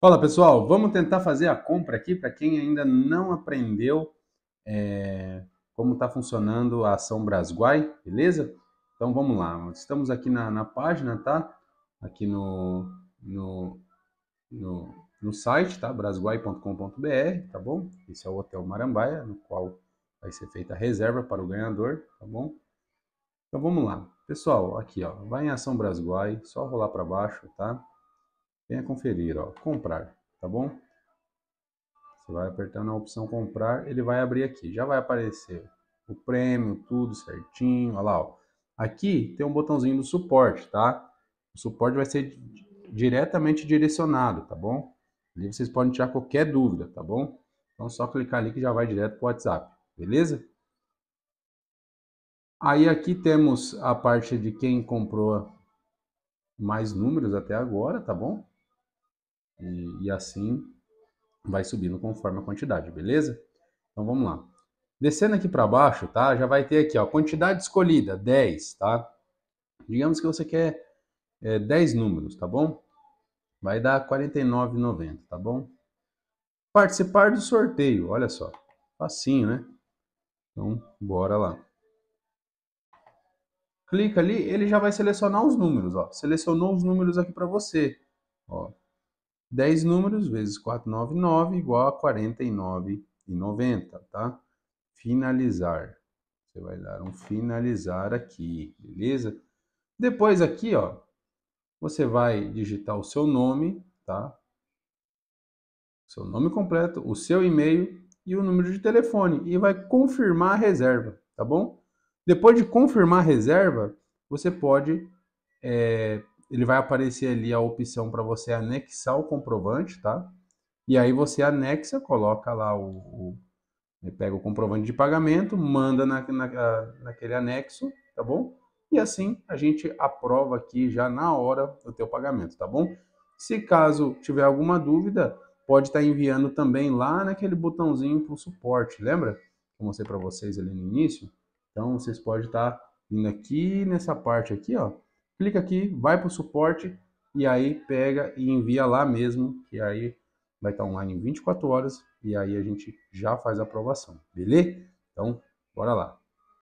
Fala pessoal, vamos tentar fazer a compra aqui para quem ainda não aprendeu é, como está funcionando a ação Brasguai, beleza? Então vamos lá, estamos aqui na, na página, tá? aqui no, no, no, no site, tá? brasguai.com.br, tá bom? Esse é o Hotel Marambaia, no qual vai ser feita a reserva para o ganhador, tá bom? Então vamos lá. Pessoal, aqui ó, vai em Ação Brasguai, só rolar para baixo, tá? Venha conferir, ó, comprar, tá bom? Você vai apertando a opção comprar, ele vai abrir aqui. Já vai aparecer o prêmio, tudo certinho, olha lá, ó. Aqui tem um botãozinho do suporte, tá? O suporte vai ser diretamente direcionado, tá bom? Ali vocês podem tirar qualquer dúvida, tá bom? Então é só clicar ali que já vai direto para o WhatsApp, beleza? Aí aqui temos a parte de quem comprou mais números até agora, tá bom? E, e assim vai subindo conforme a quantidade, beleza? Então vamos lá. Descendo aqui para baixo, tá? Já vai ter aqui, ó, quantidade escolhida, 10, tá? Digamos que você quer é, 10 números, tá bom? Vai dar 49,90, tá bom? Participar do sorteio, olha só. Facinho, né? Então, bora lá. Clica ali, ele já vai selecionar os números, ó. Selecionou os números aqui para você, ó. 10 números vezes 499 igual a 49,90, tá? Finalizar. Você vai dar um finalizar aqui, beleza? Depois aqui, ó, você vai digitar o seu nome, tá? Seu nome completo, o seu e-mail e o número de telefone e vai confirmar a reserva, tá bom? Depois de confirmar a reserva, você pode é, ele vai aparecer ali a opção para você anexar o comprovante, tá? E aí você anexa, coloca lá o, o né, pega o comprovante de pagamento, manda na, na, naquele anexo, tá bom? e assim a gente aprova aqui já na hora o teu pagamento, tá bom? Se caso tiver alguma dúvida, pode estar tá enviando também lá naquele botãozinho para o suporte, lembra? Como eu mostrei para vocês ali no início. Então vocês podem estar tá vindo aqui nessa parte aqui, ó. Clica aqui, vai para o suporte e aí pega e envia lá mesmo, que aí vai estar tá online em 24 horas e aí a gente já faz a aprovação, beleza? Então, bora lá.